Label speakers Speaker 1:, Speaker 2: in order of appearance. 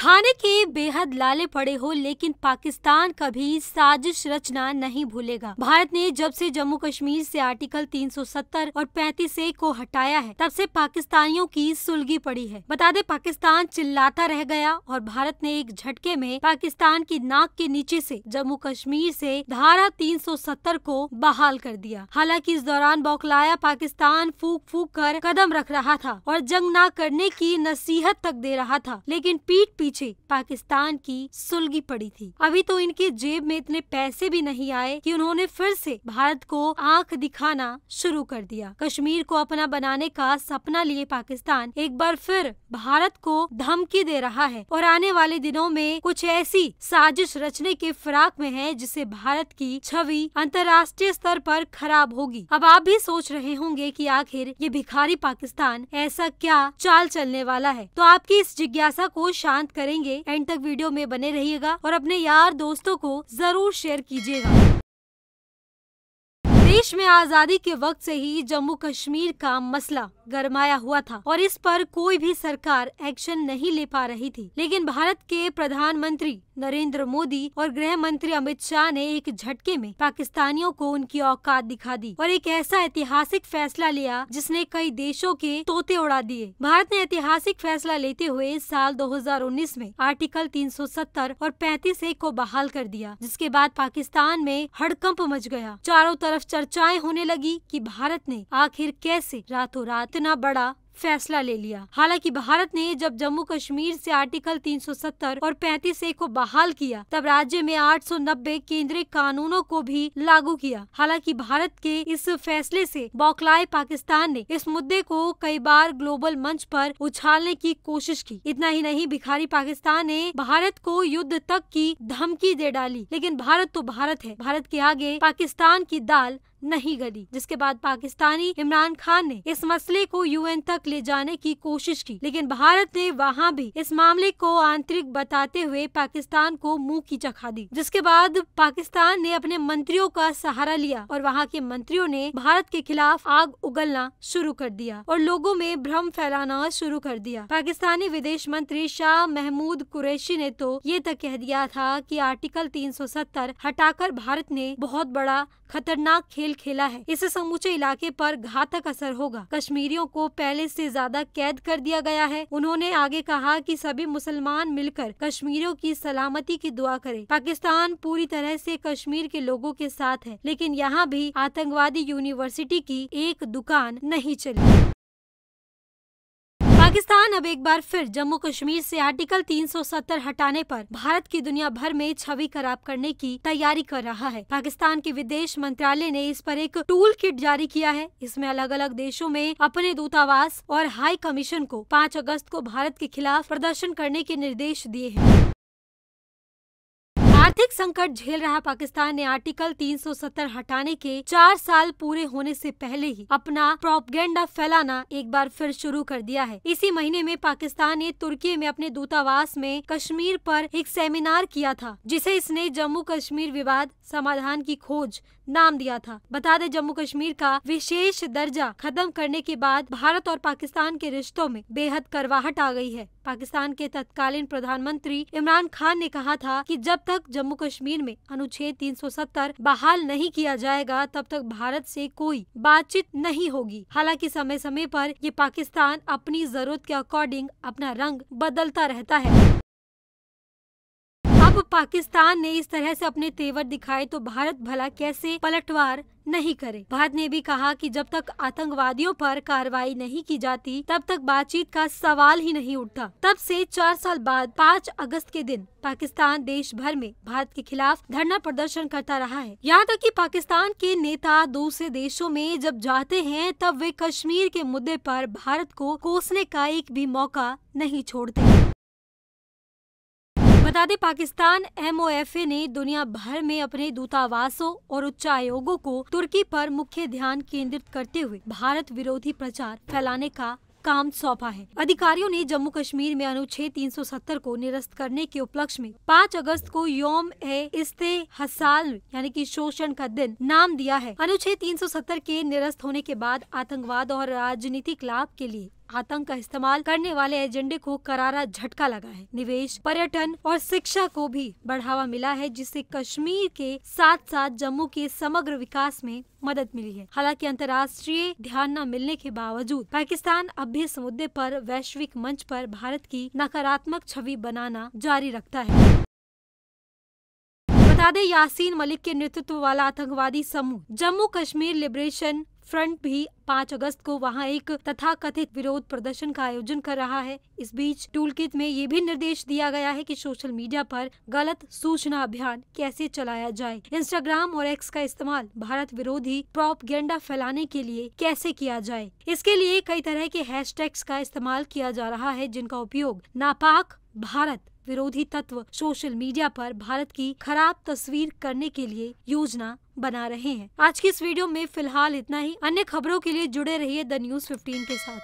Speaker 1: खाने के बेहद लाले पड़े हो लेकिन पाकिस्तान कभी साजिश रचना नहीं भूलेगा भारत ने जब से जम्मू कश्मीर से आर्टिकल 370 और 35 ए को हटाया है तब से पाकिस्तानियों की सुलगी पड़ी है बता दे पाकिस्तान चिल्लाता रह गया और भारत ने एक झटके में पाकिस्तान की नाक के नीचे से जम्मू कश्मीर से धारा 370 को बहाल कर दिया हालांकि इस दौरान बौखलाया पाकिस्तान फूक फूक कर कदम रख रहा था और जंग न करने की नसीहत तक दे रहा था लेकिन पीठ पीछे पाकिस्तान की सुलगी पड़ी थी अभी तो इनके जेब में इतने पैसे भी नहीं आए कि उन्होंने फिर से भारत को आंख दिखाना शुरू कर दिया कश्मीर को अपना बनाने का सपना लिए पाकिस्तान एक बार फिर भारत को धमकी दे रहा है और आने वाले दिनों में कुछ ऐसी साजिश रचने के फिराक में है जिससे भारत की छवि अंतर्राष्ट्रीय स्तर पर खराब होगी अब आप भी सोच रहे होंगे कि आखिर ये भिखारी पाकिस्तान ऐसा क्या चाल चलने वाला है तो आपकी इस जिज्ञासा को शांत करेंगे एंड तक वीडियो में बने रहिएगा और अपने यार दोस्तों को जरूर शेयर कीजिएगा देश में आजादी के वक्त से ही जम्मू कश्मीर का मसला गरमाया हुआ था और इस पर कोई भी सरकार एक्शन नहीं ले पा रही थी लेकिन भारत के प्रधानमंत्री नरेंद्र मोदी और गृह मंत्री अमित शाह ने एक झटके में पाकिस्तानियों को उनकी औकात दिखा दी और एक ऐसा ऐतिहासिक फैसला लिया जिसने कई देशों के तोते उड़ा दिए भारत ने ऐतिहासिक फैसला लेते हुए साल 2019 में आर्टिकल 370 और 35 एक को बहाल कर दिया जिसके बाद पाकिस्तान में हड़कंप मच गया चारों तरफ चर्चाएं होने लगी कि भारत ने आखिर कैसे रातों रात इतना बड़ा फैसला ले लिया हालांकि भारत ने जब जम्मू कश्मीर से आर्टिकल 370 और 35 ए को बहाल किया तब राज्य में 890 केंद्रीय कानूनों को भी लागू किया हालांकि भारत के इस फैसले से बौखलाए पाकिस्तान ने इस मुद्दे को कई बार ग्लोबल मंच पर उछालने की कोशिश की इतना ही नहीं भिखारी पाकिस्तान ने भारत को युद्ध तक की धमकी दे डाली लेकिन भारत तो भारत है भारत के आगे पाकिस्तान की दाल नहीं गली जिसके बाद पाकिस्तानी इमरान खान ने इस मसले को यूएन तक ले जाने की कोशिश की लेकिन भारत ने वहाँ भी इस मामले को आंतरिक बताते हुए पाकिस्तान को मुंह की चखा दी जिसके बाद पाकिस्तान ने अपने मंत्रियों का सहारा लिया और वहाँ के मंत्रियों ने भारत के खिलाफ आग उगलना शुरू कर दिया और लोगों में भ्रम फैलाना शुरू कर दिया पाकिस्तानी विदेश मंत्री शाह महमूद कुरैशी ने तो ये तक कह दिया था की आर्टिकल तीन हटाकर भारत ने बहुत बड़ा खतरनाक खेल खेल खेला है इससे समूचे इलाके पर घातक असर होगा कश्मीरियों को पहले से ज्यादा कैद कर दिया गया है उन्होंने आगे कहा कि सभी मुसलमान मिलकर कश्मीरियों की सलामती की दुआ करें पाकिस्तान पूरी तरह से कश्मीर के लोगों के साथ है लेकिन यहाँ भी आतंकवादी यूनिवर्सिटी की एक दुकान नहीं चली पाकिस्तान अब एक बार फिर जम्मू कश्मीर से आर्टिकल 370 हटाने पर भारत की दुनिया भर में छवि खराब करने की तैयारी कर रहा है पाकिस्तान के विदेश मंत्रालय ने इस पर एक टूल किट जारी किया है इसमें अलग अलग देशों में अपने दूतावास और हाई कमीशन को 5 अगस्त को भारत के खिलाफ प्रदर्शन करने के निर्देश दिए हैं आर्थिक संकट झेल रहा पाकिस्तान ने आर्टिकल 370 हटाने के चार साल पूरे होने से पहले ही अपना प्रोपगेंडा फैलाना एक बार फिर शुरू कर दिया है इसी महीने में पाकिस्तान ने तुर्की में अपने दूतावास में कश्मीर पर एक सेमिनार किया था जिसे इसने जम्मू कश्मीर विवाद समाधान की खोज नाम दिया था बता दें जम्मू कश्मीर का विशेष दर्जा खत्म करने के बाद भारत और पाकिस्तान के रिश्तों में बेहद करवाहट आ गई है पाकिस्तान के तत्कालीन प्रधानमंत्री इमरान खान ने कहा था कि जब तक जम्मू कश्मीर में अनुच्छेद 370 बहाल नहीं किया जाएगा तब तक भारत से कोई बातचीत नहीं होगी हालांकि समय समय पर ये पाकिस्तान अपनी जरूरत के अकॉर्डिंग अपना रंग बदलता रहता है जब पाकिस्तान ने इस तरह से अपने तेवर दिखाए तो भारत भला कैसे पलटवार नहीं करे भारत ने भी कहा कि जब तक आतंकवादियों पर कार्रवाई नहीं की जाती तब तक बातचीत का सवाल ही नहीं उठता तब से चार साल बाद पाँच अगस्त के दिन पाकिस्तान देश भर में भारत के खिलाफ धरना प्रदर्शन करता रहा है यहाँ तक कि पाकिस्तान के नेता दूसरे देशों में जब जाते हैं तब वे कश्मीर के मुद्दे पर भारत को कोसने का एक भी मौका नहीं छोड़ते बता दें पाकिस्तान एमओएफए ने दुनिया भर में अपने दूतावासों और उच्च आयोगों को तुर्की पर मुख्य ध्यान केंद्रित करते हुए भारत विरोधी प्रचार फैलाने का काम सौंपा है अधिकारियों ने जम्मू कश्मीर में अनुच्छेद 370 को निरस्त करने के उपलक्ष्य में 5 अगस्त को योम ए इस्ते हसाल यानी कि शोषण का दिन नाम दिया है अनुच्छेद 370 के निरस्त होने के बाद आतंकवाद और राजनीतिक लाभ के लिए आतंक का इस्तेमाल करने वाले एजेंडे को करारा झटका लगा है निवेश पर्यटन और शिक्षा को भी बढ़ावा मिला है जिससे कश्मीर के साथ साथ जम्मू के समग्र विकास में मदद मिली है हालांकि अंतर्राष्ट्रीय ध्यान न मिलने के बावजूद पाकिस्तान अब भी इस मुद्दे पर वैश्विक मंच पर भारत की नकारात्मक छवि बनाना जारी रखता है बता दें यासीन मलिक के नेतृत्व वाला आतंकवादी समूह जम्मू कश्मीर लिबरेशन फ्रंट भी 5 अगस्त को वहां एक तथा कथित विरोध प्रदर्शन का आयोजन कर रहा है इस बीच टूल में ये भी निर्देश दिया गया है कि सोशल मीडिया पर गलत सूचना अभियान कैसे चलाया जाए इंस्टाग्राम और एक्स का इस्तेमाल भारत विरोधी प्रॉपगेंडा फैलाने के लिए कैसे किया जाए इसके लिए कई तरह के हैश का इस्तेमाल किया जा रहा है जिनका उपयोग नापाक भारत विरोधी तत्व सोशल मीडिया पर भारत की खराब तस्वीर करने के लिए योजना बना रहे हैं आज की इस वीडियो में फिलहाल इतना ही अन्य खबरों के लिए जुड़े रहिए द न्यूज फिफ्टीन के साथ